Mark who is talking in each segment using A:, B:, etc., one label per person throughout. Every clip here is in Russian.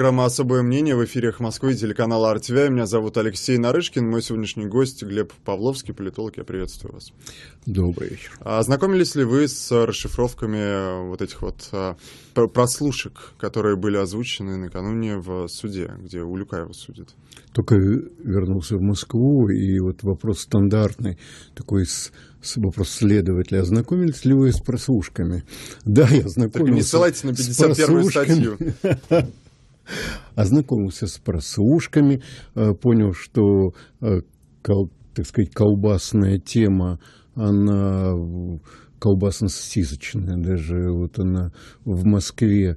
A: Программа «Особое мнение» в эфирах Москвы и телеканала «Артвя». Меня зовут Алексей Нарышкин. Мой сегодняшний гость Глеб Павловский, политолог. Я приветствую вас. Добрый вечер. А ознакомились ли вы с расшифровками вот этих вот а, прослушек, которые были озвучены накануне в суде, где Улюкаева судит?
B: Только вернулся в Москву, и вот вопрос стандартный, такой с вопрос следователя, ознакомились ли вы с прослушками? Да, я ознакомился. Так не ссылайтесь на 51-ю статью. ознакомился с прослушками, э, понял, что, э, так сказать, колбасная тема, она колбасно-сосисочная даже, вот она в Москве э,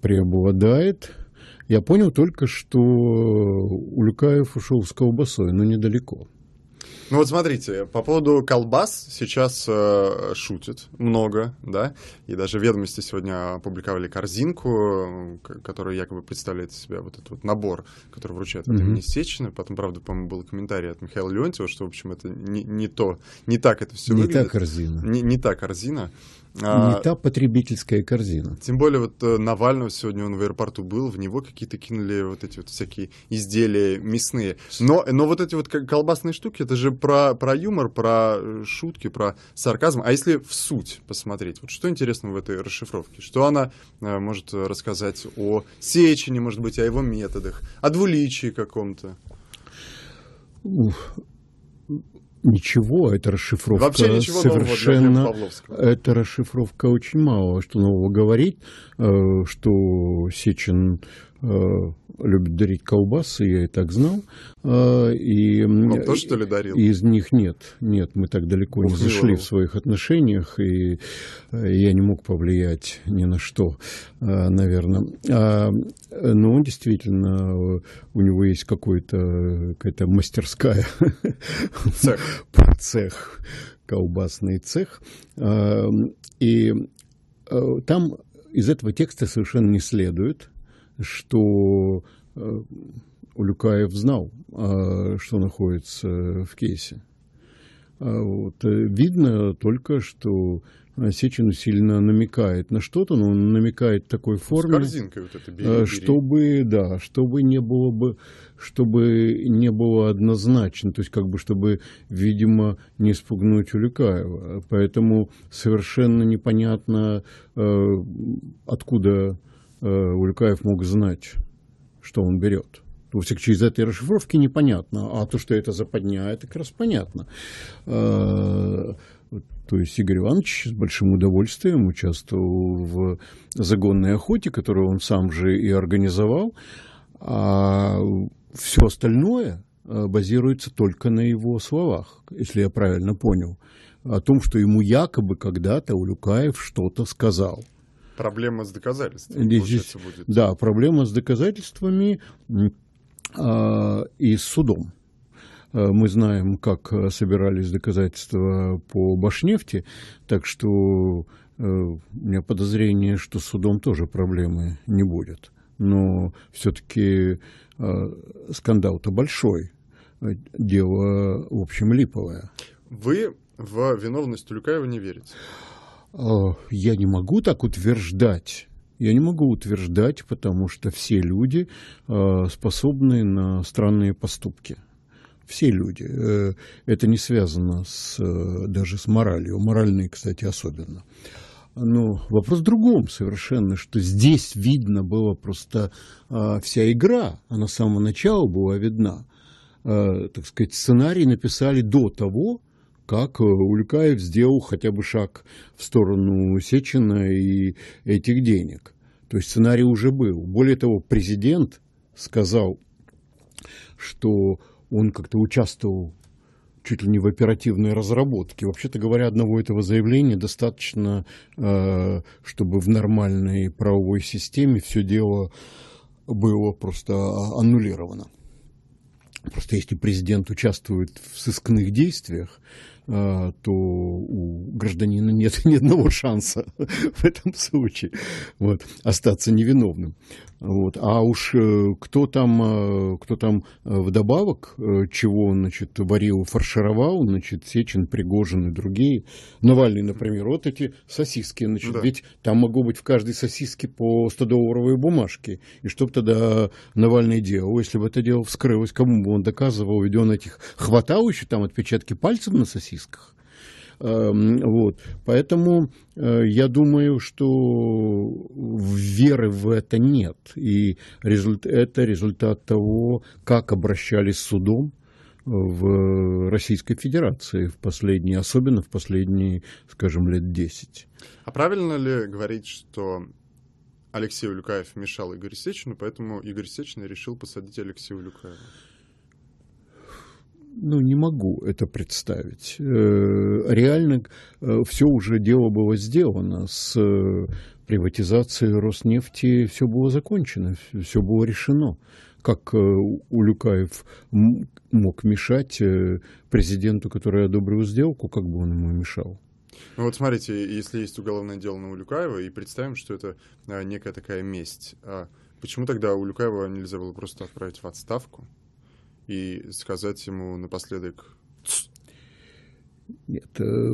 B: преобладает. Я понял только, что Улюкаев ушел с колбасой, но недалеко.
A: Ну вот смотрите, по поводу колбас сейчас э, шутят много, да, и даже ведомости сегодня опубликовали корзинку, э, которая якобы представляет из себя вот этот вот набор, который вручает от mm-hmm. имени Сечина. Потом, правда, по-моему, был комментарий от Михаила Леонтьева, что, в общем, это не, не то, не так это все не выглядит. Не та корзина. Не, не та корзина. А, не та
B: потребительская корзина.
A: Тем более вот э, Навального сегодня он в аэропорту был, в него какие-то кинули вот эти вот всякие изделия мясные. Но, но вот эти вот колбасные штуки, это это же про, про юмор, про э, шутки, про сарказм. А если в суть посмотреть, вот что интересного в этой расшифровке? Что она э, может рассказать о Сечине, может быть, о его методах, о двуличии каком-то?
B: Ух, ничего, это расшифровка Вообще ничего совершенно. Это расшифровка очень мало, что нового говорит, э, что Сечин Э, любит дарить колбасы, я и так знал. Э, и, Он тоже, что ли, дарил? Из них нет, нет, мы так далеко Ух, не зашли в своих отношениях, и э, я не мог повлиять ни на что, наверное. А, Но ну, он действительно, у него есть какой-то, какая-то мастерская, цех. цех, колбасный цех. И там из этого текста совершенно не следует, что э, Улюкаев знал, а, что находится в кейсе. А вот. Э, видно только, что э, Сечину сильно намекает на что-то, но он намекает такой форме, вот это, бери, бери. чтобы, да, чтобы не было бы, чтобы не было однозначно, то есть как бы чтобы, видимо, не спугнуть Улюкаева. Поэтому совершенно непонятно, откуда Э, Улькаев мог знать, что он берет. Ну, то есть через этой расшифровки непонятно, а то, что это западня, это как раз понятно. Э, то есть Игорь Иванович с большим удовольствием участвовал в загонной охоте, которую он сам же и организовал, а все остальное э, базируется только на его словах, если я правильно понял, о том, что ему якобы когда-то Улюкаев что-то сказал.
A: Проблема с доказательствами. Здесь, будет.
B: Да, проблема с доказательствами э, и с судом. А, мы знаем, как собирались доказательства по Башнефти, так что э, у меня подозрение, что с судом тоже проблемы не будет. Но все-таки а, скандал-то большой, дело, в общем, липовое.
A: Вы в виновность Тулюкаева не верите?
B: А, я не могу так утверждать. Я не могу утверждать, потому что все люди а, способны на странные поступки. Все люди. Э, это не связано с, э, даже с моралью. Моральные, кстати, особенно. Но вопрос в другом совершенно, что здесь видно было просто а, вся игра, она с самого начала была видна. Э, так сказать, сценарий написали до того, как э, Улькаев сделал хотя бы шаг в сторону Сечина и этих денег. То есть сценарий уже был. Более того, президент сказал, что он как-то участвовал чуть ли не в оперативной разработке. Вообще-то говоря, одного этого заявления достаточно, э, чтобы в нормальной правовой системе все дело было просто а, аннулировано. Просто если президент участвует в сыскных действиях, а, то у гражданина нет ни одного шанса в этом случае вот, остаться невиновным. Вот. А уж э, кто там, э, кто там э, вдобавок, чего значит, варил, фаршировал, значит, Сечин, Пригожин и другие, Навальный, например, вот эти сосиски, значит, да. ведь там могло быть в каждой сосиске по 100-долларовой бумажке. И что бы тогда Навальный делал, если бы это дело вскрылось, кому бы он доказывал, ведь он этих хватал еще там отпечатки пальцев на сосисках. Эм, вот. Поэтому э, я думаю, что веры в это нет. И это результат того, как обращались с судом э, в Российской Федерации в последние, особенно в последние, скажем, лет 10.
A: А правильно ли говорить, что Алексей Улюкаев мешал Игорю Сечину, поэтому Игорь Сечин решил посадить Алексея Улюкаева?
B: ну, не могу это представить. Э, реально э, все уже дело было сделано с э, приватизацией Роснефти, все было закончено, все было решено. Как Улюкаев мог мешать президенту, который одобрил сделку, как бы он ему мешал?
A: Ну вот смотрите, если есть уголовное дело на Улюкаева, и представим, что это некая такая месть, а почему тогда Улюкаева нельзя было просто отправить в отставку? и сказать ему напоследок «Тс».
B: Нет, э,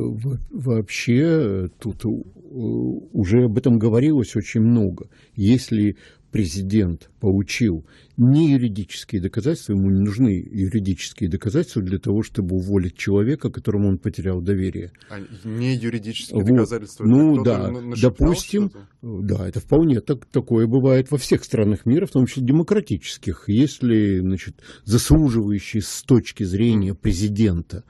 B: вообще тут э, уже об этом говорилось очень много. Если президент получил не юридические доказательства, ему не нужны юридические доказательства для того, чтобы уволить человека, которому он потерял доверие.
A: А не юридические вот. доказательства? Ну да, допустим, да,
B: это вполне так, такое бывает во всех странах мира, в том числе демократических. Если значит, заслуживающие с точки зрения президента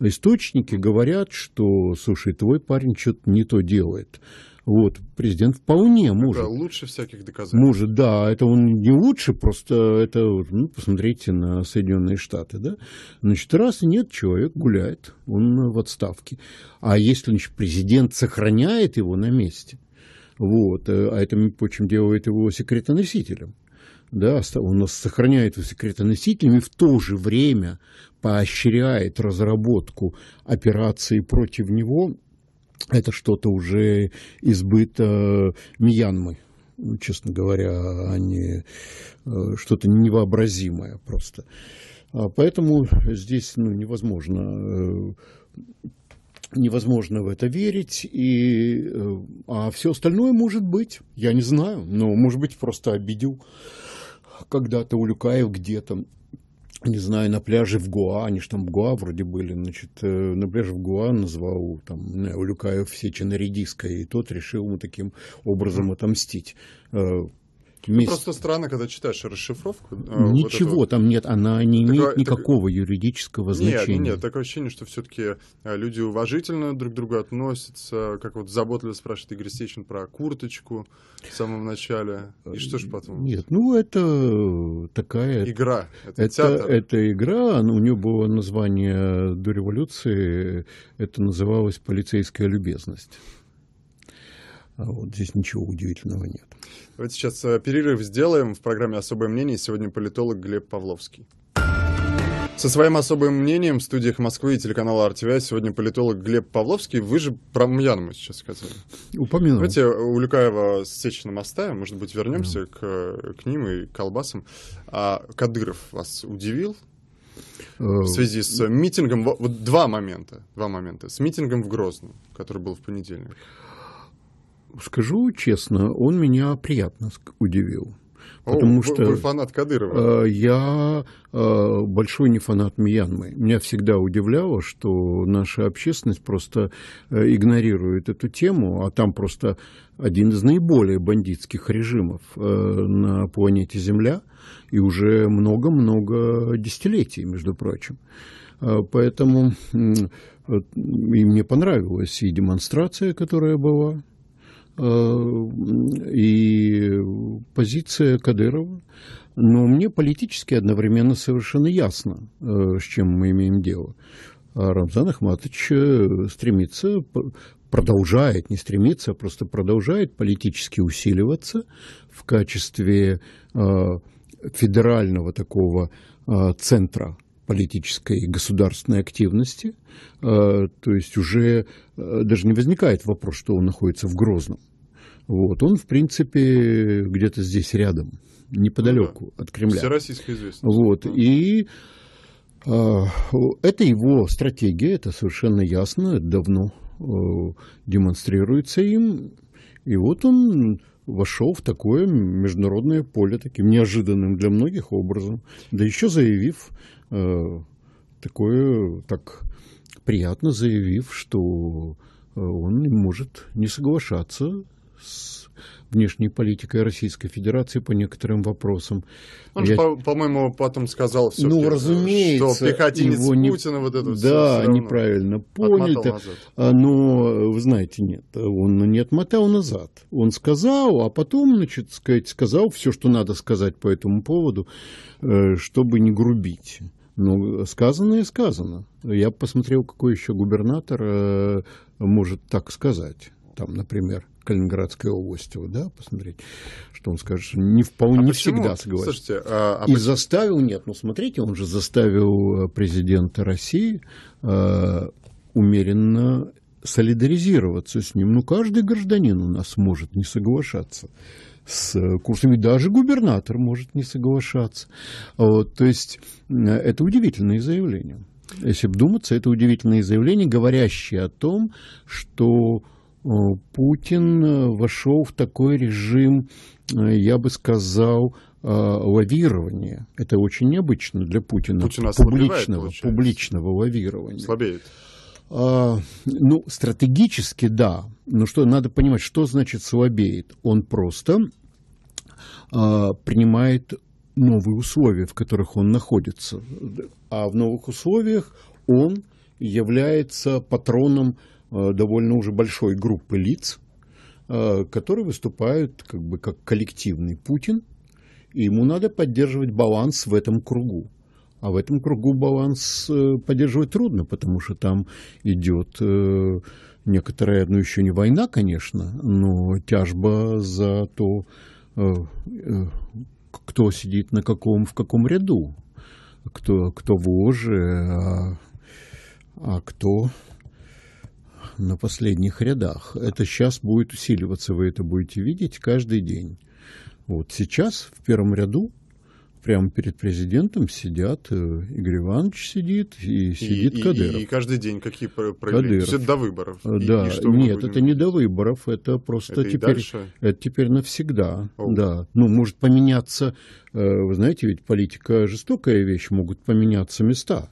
B: источники говорят, что, слушай, твой парень что-то не то делает – вот, президент вполне может. Это лучше всяких доказательств. Может, да, это он не лучше, просто это, ну, посмотрите на Соединенные Штаты, да. Значит, раз нет, человек гуляет, он в отставке. А если, значит, президент сохраняет его на месте, вот, э, а это, почему делает его секретоносителем, да, он нас сохраняет его секретоносителем и в то же время поощряет разработку операции против него – это что-то уже избыто Мьянмы честно говоря, они а э, что-то невообразимое просто. А поэтому здесь ну, невозможно э, невозможно в это верить, и, э, а все остальное может быть, я не знаю, но, может быть, просто обидел когда-то Улюкаев где-то, не знаю, на пляже в Гуа, они же там в Гуа вроде были, значит, э, на пляже в Гуа назвал там Улюкаев Сечина редиской, и тот решил ему таким образом отомстить. Э, Мисс... Просто
A: странно, когда читаешь расшифровку. Э, Ничего вот
B: этого... там нет, она не имеет так, никакого так... юридического значения. Нет, нет,
A: такое ощущение, что все-таки э, люди уважительно друг к другу относятся, как вот заботливо спрашивает Игорь Сечин про курточку в самом начале. И что ж э, потом?
B: Нет, ну это такая... Игра. Это, это, театр. это игра, у нее было название до революции, это называлось «Полицейская любезность». А вот здесь ничего удивительного нет.
A: Давайте сейчас э, перерыв сделаем в программе «Особое мнение». Сегодня политолог Глеб Павловский. Со своим особым мнением в студиях Москвы и телеканала РТВ сегодня политолог Глеб Павловский. Вы же про Мьянму сейчас сказали. Упомянул. Давайте Улюкаева с Сечиным оставим. Может быть, вернемся да. к, э, к ним и к колбасам. А Кадыров вас удивил э, в связи с митингом? Вот два момента. Два момента. С митингом в Грозном, который был в понедельник
B: скажу честно, он меня приятно удивил. Потому О, что вы фанат
A: Кадырова.
B: Э, я э, большой не фанат Мьянмы. Меня всегда удивляло, что наша общественность просто э, игнорирует эту тему, а там просто один из наиболее бандитских режимов на планете Земля, и уже много-много десятилетий, между прочим. Поэтому и мне понравилась и демонстрация, которая была, Э, и позиция Кадырова. Но мне политически одновременно совершенно ясно, э, с чем мы имеем дело. А Рамзан Ахматович э, стремится, продолжает, не стремится, а просто продолжает политически усиливаться в качестве федерального такого центра политической и государственной активности. Э, то есть уже э, даже не возникает вопрос, что он находится в Грозном. Вот, он, в принципе, где-то здесь рядом, неподалеку ну, да. от Кремля. Всероссийская известность. Вот, да. и э, это его стратегия, это совершенно ясно, давно э, демонстрируется им. И вот он вошел в такое международное поле таким неожиданным для многих образом, да еще заявив Э, такое так приятно заявив, что э, он может не соглашаться с внешней политикой Российской Федерации по некоторым вопросам. Он Я... же,
A: по-моему, потом сказал все. Ну, разумеется. Что пехотинец его не... Путина вот это Да, все
B: неправильно понято. А, но, вы знаете, нет, он не отмотал назад. Он сказал, а потом, значит, сказать, сказал все, что надо сказать по этому поводу, э, чтобы не грубить. Ну, сказано и сказано. Я посмотрел, какой еще губернатор э, может так сказать. Там, например, Калининградской области, да, посмотреть, что он скажет, что не вполне а не всегда согласен. Слушайте, а, а и почему? заставил, нет, ну смотрите, он же заставил э, президента России э, умеренно солидаризироваться с ним. Ну, каждый гражданин у нас может не соглашаться с э, курсами, даже губернатор может не соглашаться. Вот, то есть э, это удивительное заявление. Если вдуматься, это удивительное заявление, говорящее о том, что э, Путин вошел в такой режим, я бы сказал, лавирования. Это очень необычно для Путина. Путин публичного, публичного лавирования. Слабеет. А, ну, стратегически да. Но что надо понимать, что значит слабеет? Он просто а, принимает новые условия, в которых он находится. А в новых условиях он является патроном а, довольно уже большой группы лиц, а, которые выступают как бы как коллективный Путин, и ему надо поддерживать баланс в этом кругу. А в этом кругу баланс э, поддерживать трудно, потому что там идет э, некоторая, ну еще не война, конечно, но тяжба за то, Э, э, кто сидит на каком, в каком ряду, кто, кто вожи, а, а кто на последних рядах. Это сейчас будет усиливаться, вы это будете видеть каждый день. Вот сейчас в первом ряду прямо перед президентом сидят, э, Игорь Иванович сидит и сидит и, Кадыров. И,
A: каждый день какие проявления? Кадыров. это до выборов? Да, э, и, и что нет, будем... это
B: не до выборов, это просто это теперь, это теперь навсегда. Да, ну может поменяться, э, вы знаете, ведь политика жестокая вещь, могут поменяться места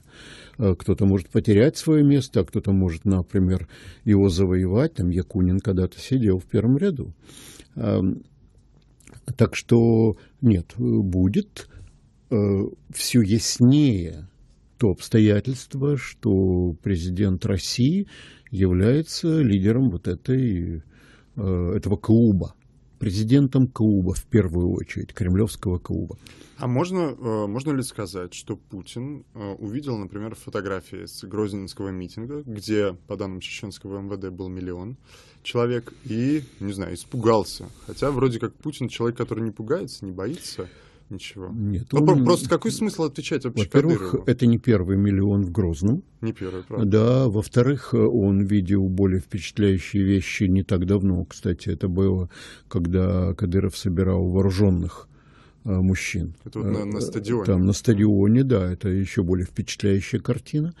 B: кто-то может потерять свое место, а кто-то может, например, его завоевать. Там Якунин когда-то сидел в первом ряду. Эм, так что нет, будет Э, все яснее то обстоятельство, что президент России является лидером вот этой, э, этого клуба, президентом клуба в первую очередь, кремлевского клуба.
A: А можно, э, можно ли сказать, что Путин увидел, например, фотографии с Грозненского митинга, где, по данным чеченского МВД, был миллион человек, и, не знаю, испугался. Хотя вроде как Путин человек, который не пугается, не боится
B: ничего. Нет. Ну, он... Просто
A: какой смысл отвечать вообще Во-первых,
B: это не первый миллион в Грозном. Не первый, правда. Да, во-вторых, он видел более впечатляющие вещи не так давно. Кстати, это было, когда Кадыров собирал вооруженных а, мужчин. Это вот на, на а, стадионе. Там на стадионе, да, это еще более впечатляющая картина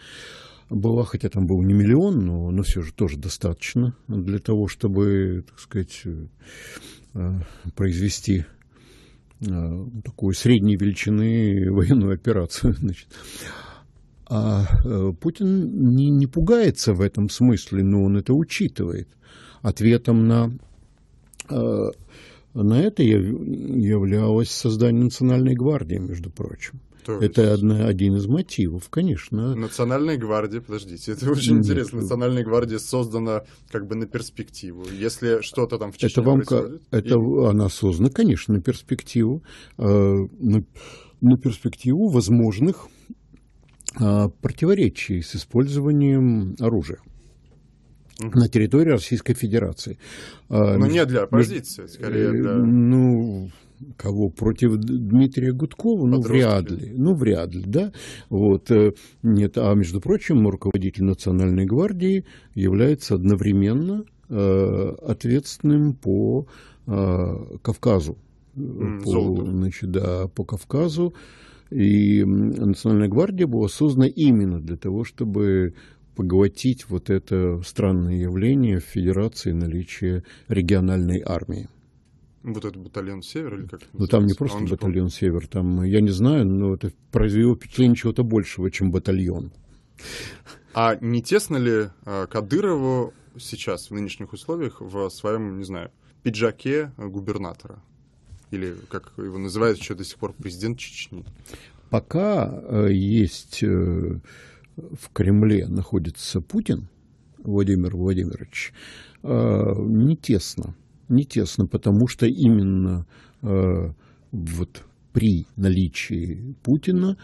B: была, хотя там был не миллион, но, но все же тоже достаточно для того, чтобы, так сказать, э, а, произвести Э, такую средней величины военную операцию. Значит. А э, Путин не, не пугается в этом смысле, но он это учитывает. Ответом на, э, на это являлось создание Национальной гвардии, между прочим. Это одна, один из мотивов, конечно.
A: Национальная гвардия, подождите, это очень Нет. интересно. Национальная гвардия создана как бы на перспективу. Если что-то там в Чечне это вам происходит... Это
B: и... она создана, конечно, на перспективу. Э, на, на перспективу возможных э, противоречий с использованием оружия на территории Российской Федерации. А, Но ну, не для оппозиции, а скорее э, для... Ну, кого против Дмитрия Гудкова, ну вряд ли, ну вряд ли, да, вот э, нет, а между прочим, руководитель Национальной гвардии является одновременно э, ответственным по э, Кавказу, mm, по, значит, да, по Кавказу, и Национальная гвардия была создана именно для того, чтобы поглотить вот это странное явление в Федерации наличия региональной армии.
A: Вот этот батальон «Север» или как? Ну, там не а просто а батальон
B: «Север», там, э, я не знаю, но это произвело впечатление чего-то большего, чем батальон.
A: А не тесно ли э, Кадырову сейчас, в нынешних условиях, в своем, не знаю, пиджаке губернатора? Или, как его называют еще до сих пор, президент Чечни?
B: Пока э, есть в Кремле находится Путин, Владимир Владимирович, а, не тесно. Не тесно, потому что именно а, вот при наличии Путина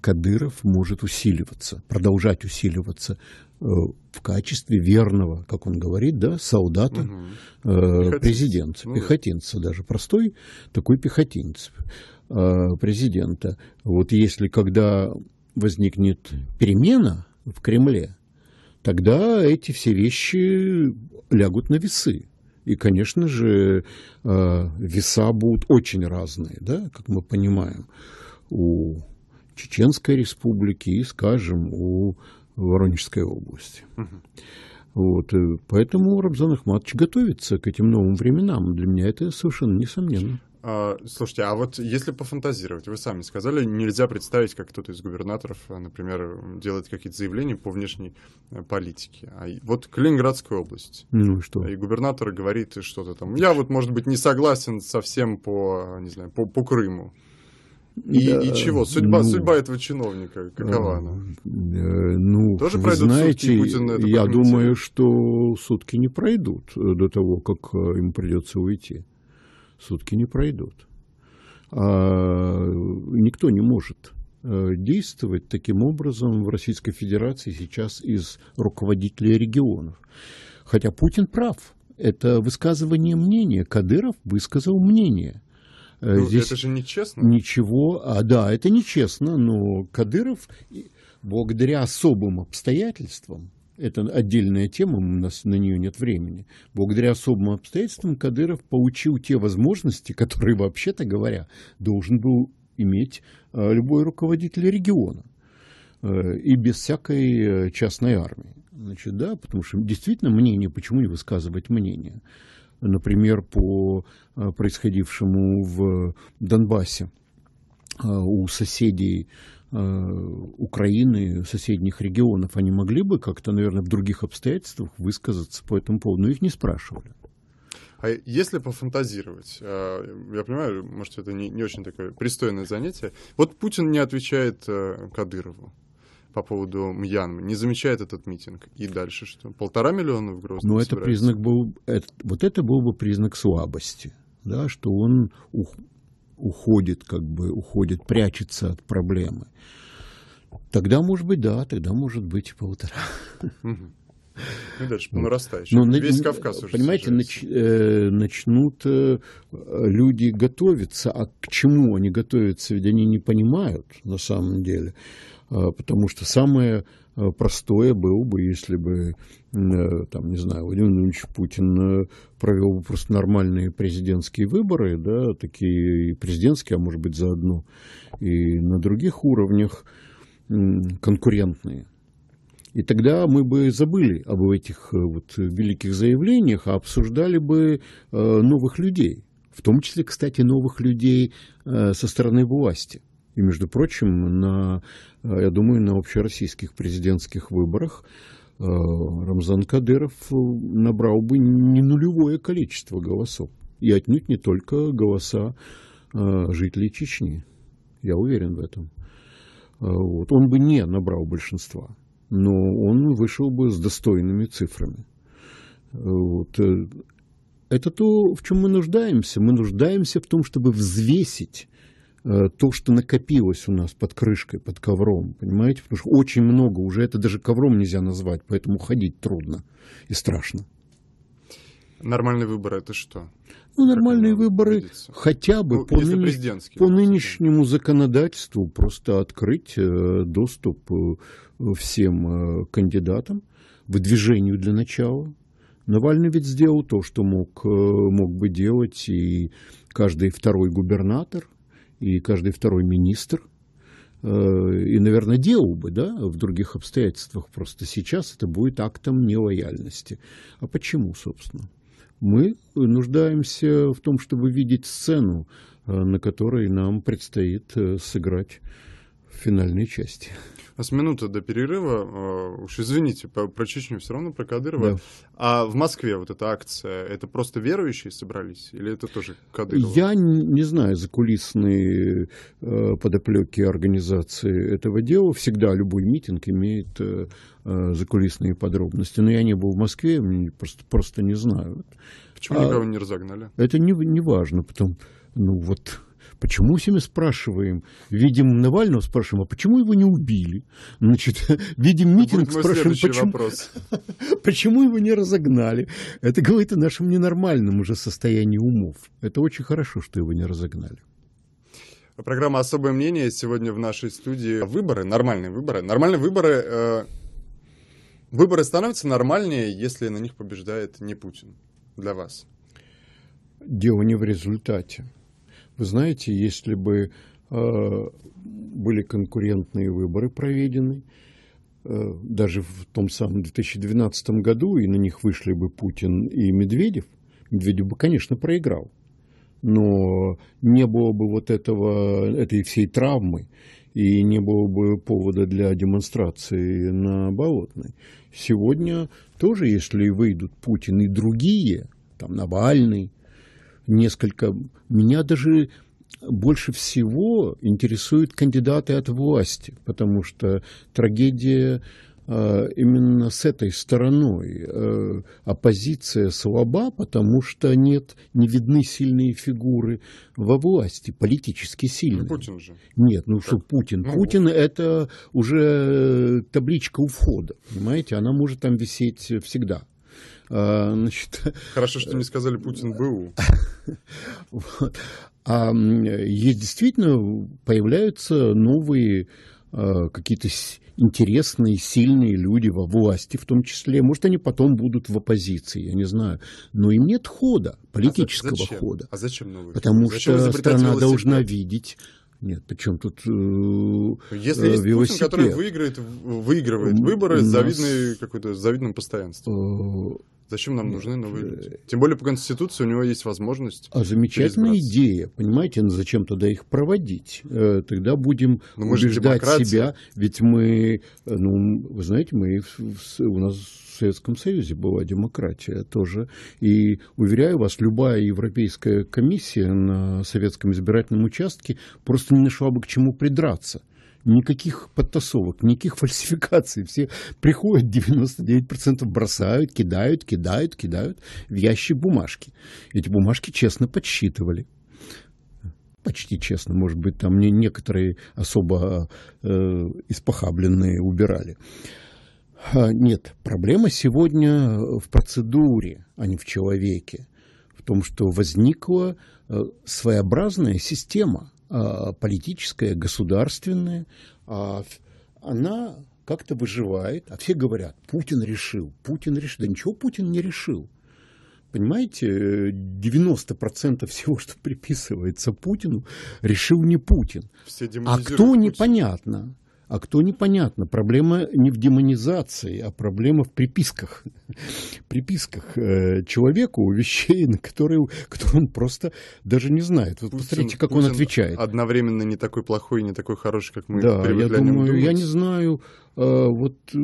B: Кадыров может усиливаться, продолжать усиливаться э, в качестве верного, как он говорит, да, солдата, угу. э, президента, ну пехотинца, даже простой такой пехотинец э, президента. Вот если когда возникнет перемена в Кремле, тогда эти все вещи лягут на весы. И, конечно же, э, веса будут очень разные, да, как мы понимаем, у Чеченской республики и, скажем, у Воронежской области. Угу. Вот, э, поэтому Рабзан Ахматович готовится к этим новым временам. Для меня это совершенно несомненно.
A: А, слушайте, а вот если пофантазировать, вы сами сказали, нельзя представить, как кто-то из губернаторов, а, например, делает какие-то заявления по внешней э, политике. А вот Калининградская область. Ну и что? И губернатор говорит что-то там. Я вот, может быть, не согласен совсем по, не знаю, по, по Крыму. И, да, и чего? Судьба, ну, судьба этого чиновника какова а, она?
B: Э, ну, Тоже пройдут знаете, сутки, Путин это я думаю, что сутки не пройдут э, до того, как им придется уйти сутки не пройдут. А никто не может э, действовать таким образом в Российской Федерации сейчас из руководителей регионов. Хотя Путин прав. Это высказывание мнения. Кадыров высказал мнение. Э, ну, здесь это же нечестно. Ничего, а, да, это нечестно, но Кадыров благодаря особым обстоятельствам это отдельная тема, у нас на нее нет времени. Благодаря особым обстоятельствам Кадыров получил те возможности, которые, вообще-то говоря, должен был иметь э, любой руководитель региона э, и без всякой э, частной армии. Значит, да, потому что действительно мнение, почему не высказывать мнение? Например, по происходившему в Донбассе у соседей Э, Украины, соседних регионов, они могли бы как-то, наверное, в других обстоятельствах высказаться по этому поводу, но ну, их не спрашивали.
A: А если пофантазировать, э, я понимаю, может, это не, не очень такое пристойное занятие. Вот Путин не отвечает э, Кадырову по поводу Мьянмы, не замечает этот митинг. И дальше что? Полтора миллиона в Грозном Но ну, это признак
B: был, это, вот это был бы признак слабости, да, что он ух, уходит, как бы уходит, прячется от проблемы. Тогда, может быть, да, тогда, может быть, и полтора. Ну, дальше по нарастающей. Ну, ну Весь ну, Кавказ уже Понимаете, нач, э, начнут э, люди готовиться. А к чему они готовятся? Ведь они не понимают на самом деле. Э, потому что самое Э, простое было бы, если бы, э, там, не знаю, Владимир Владимирович Путин э, провел бы просто нормальные президентские выборы, да, такие и президентские, а может быть заодно и на других уровнях конкурентные. И тогда мы бы забыли об этих вот великих заявлениях, а обсуждали бы новых людей, в том числе, кстати, новых людей со стороны власти – и, между прочим, на, э, я думаю, на общероссийских президентских выборах э, Рамзан Кадыров э, набрал бы не нулевое количество голосов. И отнюдь не только голоса жителей Чечни. Я уверен в этом. Вот. Он бы не набрал большинства, но он вышел бы с достойными цифрами. Вот. Это то, в чем мы нуждаемся. Мы нуждаемся в том, чтобы взвесить Э, то, что накопилось у нас под крышкой, под ковром, понимаете? Потому что очень много уже, это даже ковром нельзя назвать, поэтому ходить трудно и страшно.
A: Нормальные выборы это что?
B: Ну, нормальные выборы видится? хотя бы ну, по, нынеш... по нынешнему законодательству просто открыть э, доступ э, всем э, кандидатам, движению для начала. Навальный ведь сделал то, что мог, э, мог бы делать и каждый второй губернатор и каждый второй министр э, – и, наверное, делал бы, да, в других обстоятельствах. Просто сейчас это будет актом нелояльности. А почему, собственно? Мы нуждаемся в том, чтобы видеть сцену, э, на которой нам предстоит э, сыграть в финальной части.
A: У нас минута до перерыва. А, уж извините, про, про Чечню все равно, про Кадырова. Да. А в Москве вот эта акция, это просто верующие собрались? Или это тоже Кадырова? Я
B: не знаю закулисные э, подоплеки организации этого дела. Всегда любой митинг имеет э, э, закулисные подробности. Но я не был в Москве, просто, просто не знаю. Почему а, никого не разогнали? Это не, не важно. Потом, ну вот Почему все мы спрашиваем? Видим Навального, спрашиваем, а почему его не убили? Значит, видим митинг, спрашиваем, почему, почему его не разогнали? Это говорит о нашем ненормальном уже состоянии умов. Это очень хорошо, что его не разогнали.
A: Программа «Особое мнение» сегодня в нашей студии. Выборы, нормальные выборы. Нормальные выборы... Э, выборы становятся нормальнее, если на них побеждает не Путин для вас.
B: Дело не в результате. Вы знаете, если бы э, были конкурентные выборы проведены, э, даже в том самом 2012 году, и на них вышли бы Путин и Медведев, Медведев бы, конечно, проиграл. Но не было бы вот этого, этой всей травмы, и не было бы повода для демонстрации на Болотной. Сегодня тоже, если выйдут Путин и другие, там Навальный, несколько. Меня даже больше всего интересуют кандидаты от власти, потому что трагедия а, именно с этой стороной. А, оппозиция слаба, потому что нет, не видны сильные фигуры во власти, политически сильные. Ну, Путин же. Нет, ну так. что Путин? Ну, Путин вот. это уже табличка у входа, понимаете? Она может там висеть всегда. А, значит, Хорошо, что не сказали Путин БУ. А, есть действительно появляются новые а, какие-то интересные, сильные люди во власти в том числе. Может, они потом будут в оппозиции, я не знаю. Но им нет хода, политического а зачем? хода. А зачем новый? Потому зачем что страна должна видеть нет, причем тут э, Если есть велосипед. Путин, который
A: выиграет, выигрывает выборы нас... с завидной, какой-то, завидным постоянством. Э, Зачем нам нужны новые э, люди? Тем более по Конституции у него есть возможность.
B: А замечательная идея, понимаете, но ну зачем тогда их проводить? Э, тогда будем но ну, мы убеждать себя, ведь мы, э, ну, вы знаете, мы у нас в Советском Союзе была демократия тоже. И, уверяю вас, любая европейская комиссия на советском избирательном участке просто не нашла бы к чему придраться никаких подтасовок, никаких фальсификаций. Все приходят, 99% бросают, кидают, кидают, кидают в ящик бумажки. Эти бумажки честно подсчитывали почти честно, может быть, там не некоторые особо э, испохабленные убирали. А, нет, проблема сегодня в процедуре, а не в человеке, в том, что возникла э, своеобразная система – а, политическая, государственная, а, она как-то выживает, а все говорят, Путин решил, Путин решил. Да ничего Путин не решил. Понимаете, 90% всего, что приписывается Путину, решил не Путин. а кто, Путина. непонятно а кто непонятно. Проблема не в демонизации, а проблема в приписках. приписках э, человеку вещей, на которые кто он просто даже не знает. Вот Путин, посмотрите, как Путин ну, он отвечает.
A: Одновременно не такой плохой и не такой хороший, как мы да, привыкли я думаю, думать. Я не
B: знаю, э, вот э,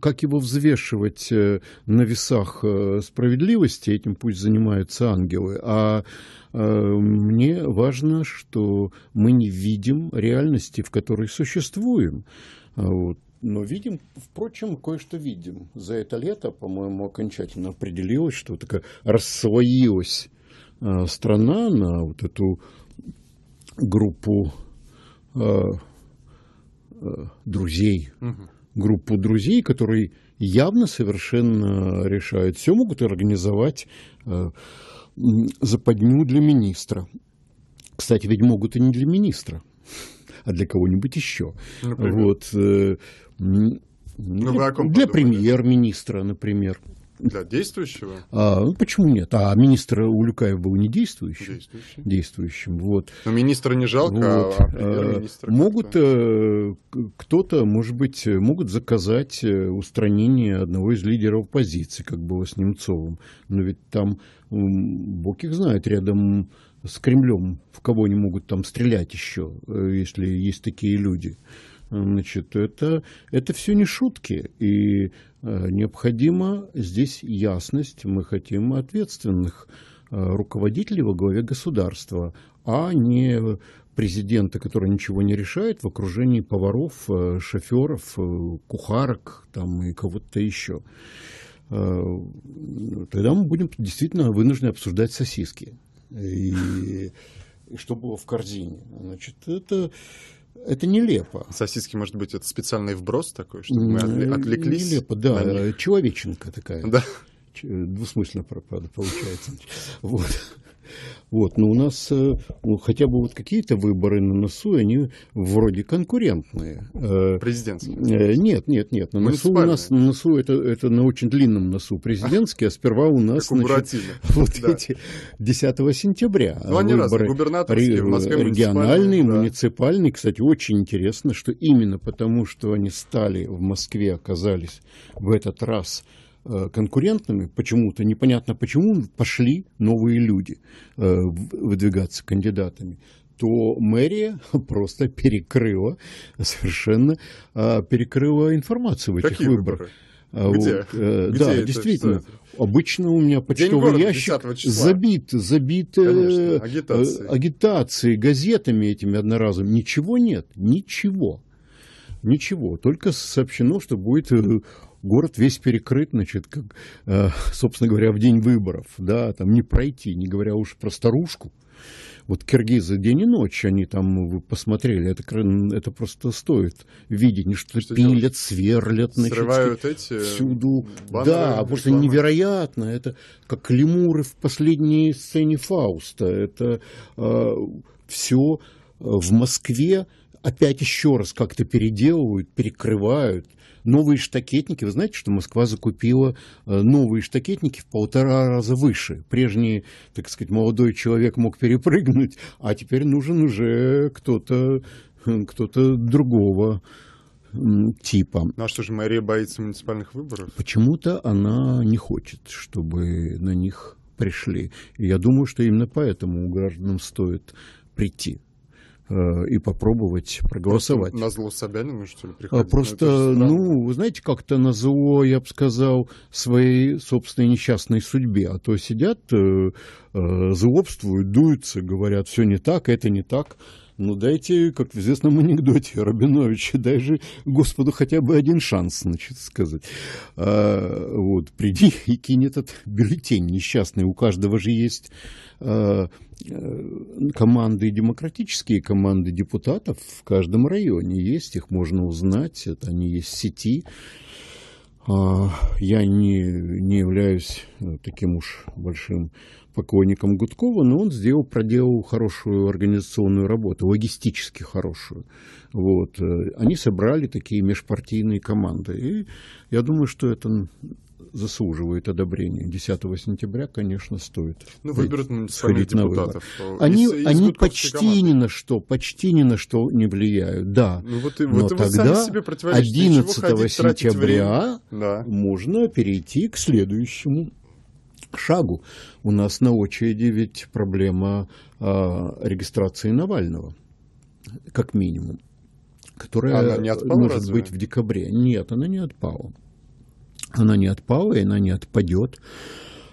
B: как его взвешивать э, на весах э, справедливости, этим пусть занимаются ангелы, а Э, мне важно, что мы не видим реальности, в которой существуем. А вот. Но видим, впрочем, кое-что видим. За это лето, по-моему, окончательно определилось, что такая рассвоилась а, страна на вот эту группу а, друзей, угу. группу друзей, которые явно совершенно решают все, могут организовать западню для министра. Кстати, ведь могут и не для министра, а для кого-нибудь еще. Например? Вот, э, ну, для, для премьер-министра, например.
A: Для действующего?
B: А, ну, почему нет? А министр Улюкаев был не действующим? Действующим. действующим вот.
A: Но министра не жалко, а вот. а премьер-министра э,
B: Могут э, кто-то, может быть, э, могут заказать устранение одного из лидеров оппозиции, как было с Немцовым. Но ведь там, бог их знает, рядом с Кремлем, в кого они могут там стрелять еще, если есть такие люди значит, это, это все не шутки. И Э, необходима здесь ясность, мы хотим ответственных э, руководителей во главе государства, а не президента, который ничего не решает в окружении поваров, э, шоферов, кухарок там, и кого-то еще. Ну, тогда мы будем действительно вынуждены обсуждать сосиски. И, и что было в корзине? Значит, это
A: это нелепо. Сосиски, может быть, это специальный вброс такой, чтобы мы отвлеклись? Нелепо, да.
B: Человеченка такая. Да. Двусмысленно, правда, получается. Вот. Вот, но у нас э, ну, хотя бы вот какие-то выборы на носу, они вроде конкурентные. Э,
A: президентские? Э,
B: нет, нет, нет. На носу у нас, на носу это, это на очень длинном носу президентские, а сперва у нас значит, вот да. эти 10 сентября. Ну, а они выборы разные, губернаторские, в Москве региональные, да. муниципальные. Кстати, очень интересно, что именно потому, что они стали в Москве, оказались в этот раз Э, конкурентными, почему-то, непонятно почему, пошли новые люди э, выдвигаться кандидатами то мэрия просто перекрыла, совершенно а, перекрыла информацию в этих Какие выборах. Где? А вот, Где э, да, это, действительно. Обычно у меня почтовый ящик забит, забит Конечно, агитацией. агитацией, газетами этими одноразовыми. Ничего нет, ничего. Ничего, только сообщено, что будет город весь перекрыт, значит, как, э, собственно говоря, в день выборов, да, там не пройти, не говоря уж про старушку. Вот киргизы день и ночь, они там вы посмотрели, это, это просто стоит видеть, они что, что пилят, делать? сверлят, значит, Срывают эти всюду. Баннеры, да, рекламы. просто невероятно, это как лемуры в последней сцене Фауста, это э, все э, в Москве опять еще раз как-то переделывают, перекрывают. Новые штакетники, вы знаете, что Москва закупила э, новые штакетники в полтора раза выше. Прежний, так сказать, молодой человек мог перепрыгнуть, а теперь нужен уже кто-то хм, кто-то другого типа.
A: Ну а что же мэрия боится муниципальных выборов?
B: Почему-то она не хочет, чтобы на них пришли. я думаю, что именно поэтому гражданам стоит прийти. Э, и попробовать проголосовать. На
A: зло Собянину, что ли, приходить? А ну, просто,
B: ну, вы знаете, как-то на зло, я бы сказал, своей собственной несчастной судьбе. А то сидят, э, э, злобствуют, дуются, говорят, все не так, это не так. Ну дайте, как в известном анекдоте Рабиновича, дай же Господу хотя бы один шанс, значит, сказать. А, вот, приди и кинь этот бюллетень несчастный. У каждого же есть а, э, команды, демократические команды депутатов в каждом районе есть, их можно узнать, это они есть в сети. А, я не, не являюсь э, таким уж большим покойником Гудкова, но он сделал, проделал хорошую организационную работу, логистически хорошую. Вот. Э, они собрали такие межпартийные команды. И я думаю, что это заслуживает одобрения. 10 сентября, конечно, стоит. Ну, выберут сходить На выборы. они из, они из почти команды. ни на что, почти ни на что не влияют, да. Ну, вот, Но вот тогда себе 11 ходить, сентября да. можно перейти к следующему к шагу. У нас на очереди ведь проблема а, регистрации Навального, как минимум, которая она не отпала, может разве? быть в декабре. Нет, она не отпала. Она не отпала, и она не отпадет.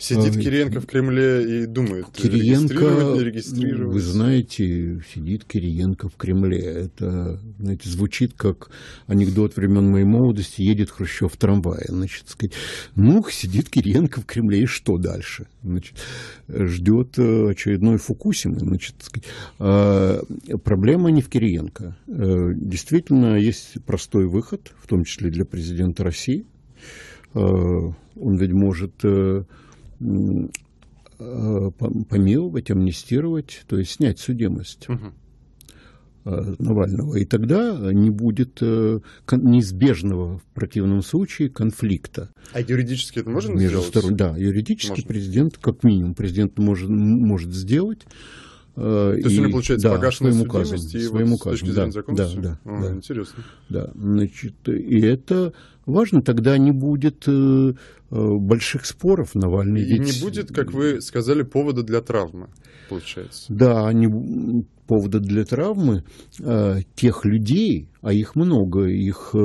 B: Сидит а, Кириенко
A: в Кремле и думает,
B: Кириенко, регистрировать, не регистрировать. Вы знаете, сидит Кириенко в Кремле. Это, знаете, звучит как анекдот времен моей молодости. Едет Хрущев в трамвае. Значит, сказать, ну, сидит Кириенко в Кремле, и что дальше? Значит, ждет э, очередной Фукусимы. Значит, сказать. А проблема не в Кириенко. Э, действительно, есть простой выход, в том числе для президента России. Э, он ведь может Э, помиловать, амнистировать, то есть снять судимость. Угу. Навального. И тогда не будет э, неизбежного в противном случае конфликта.
A: А юридически это можно между сделать?
B: Сторон, да, юридически можно. президент, как минимум, президент может, может сделать. То есть у него получается да, погашенная своим указом, и своим вот указом, с точки зрения да, закона да, да, а, да, интересно. Да, значит, и это важно, тогда не будет э, э больших споров Навальный. И ведь... не
A: будет, как вы сказали, повода для травмы, получается.
B: Да, не, повода для травмы э, тех людей, а их много, их, э,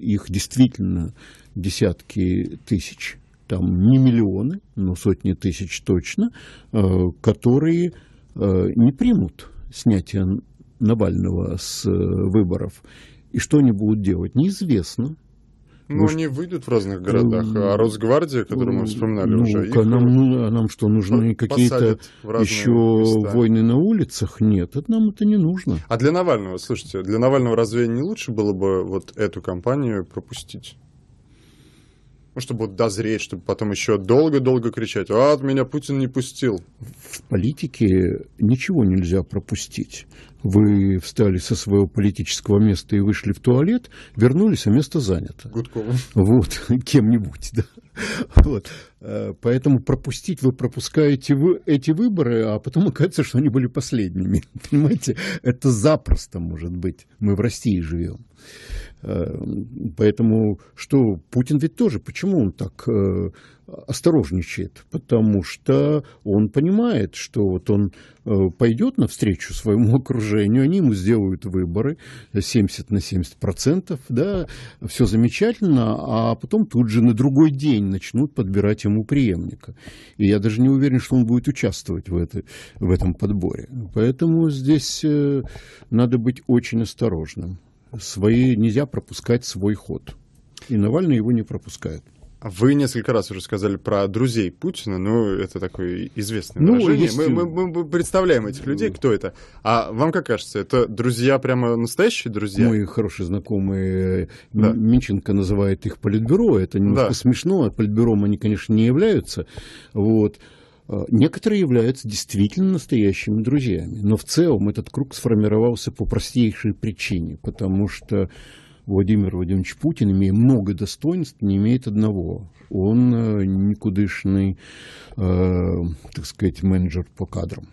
B: их действительно десятки тысяч, там не миллионы, но сотни тысяч точно, э, которые Э, не примут снятие Навального с э, выборов. И что они будут делать, неизвестно.
A: Ну, Может, они выйдут в разных городах, э, а Росгвардия, которую мы вспоминали ну, уже... Их а,
B: нам, ну, а нам что, нужны какие-то еще места. войны на улицах? Нет, это нам это не нужно.
A: А для Навального, слушайте, для Навального разве не лучше было бы вот эту кампанию пропустить? ну, чтобы вот дозреть, чтобы потом еще долго-долго кричать, а от меня Путин не пустил.
B: В политике ничего нельзя пропустить. Вы встали со своего политического места и вышли в туалет, вернулись, а место занято. Гудковым. Вот, кем-нибудь, да. Вот. Э, поэтому пропустить, вы пропускаете вы эти выборы, а потом оказывается, что они были последними. Понимаете, это запросто может быть. Мы в России живем. Э, поэтому что Путин ведь тоже, почему он так э, осторожничает? Потому что он понимает, что вот он э, пойдет навстречу своему окружению, они ему сделают выборы 70 на 70 процентов, да, все замечательно, а потом тут же на другой день начнут подбирать ему преемника. И я даже не уверен, что он будет участвовать в, это, в этом подборе. Поэтому здесь надо быть очень осторожным свои, нельзя пропускать свой ход. И Навальный его не пропускает.
A: Вы несколько раз уже сказали про друзей Путина, ну, это такое известное ну, выражение. Есть... Мы, мы, мы представляем этих э, людей, кто это. А вам как кажется, это друзья прямо
B: настоящие друзья? Мои хорошие знакомые э, да. Минченко называет их политбюро, это немножко да. смешно, а политбюром они, конечно, не являются, вот. Э, некоторые являются действительно настоящими друзьями, но в целом этот круг сформировался по простейшей причине, потому что Владимир Владимирович Путин, имея много достоинств, не имеет одного. Он э, никудышный, э, так сказать, менеджер по кадрам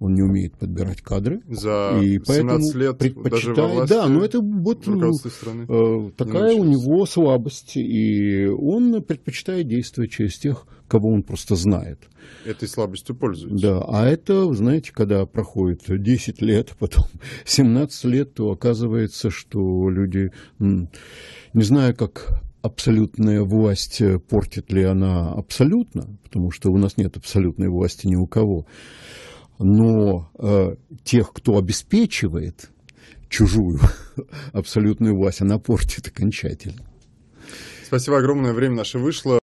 B: он не умеет подбирать кадры. За и поэтому 17 лет предпочитает, даже власти, да, но это вот ну, э, такая у него слабость, и он предпочитает действовать через тех, кого он просто знает.
A: Этой слабостью пользуется.
B: Да, а это, знаете, когда проходит 10 лет, потом 17 лет, то оказывается, что люди, не знаю, как абсолютная власть, э, портит ли она абсолютно, потому что у нас нет абсолютной власти ни у кого, но э, тех, кто обеспечивает чужую абсолютную власть, она портит окончательно.
A: Спасибо огромное, время наше вышло.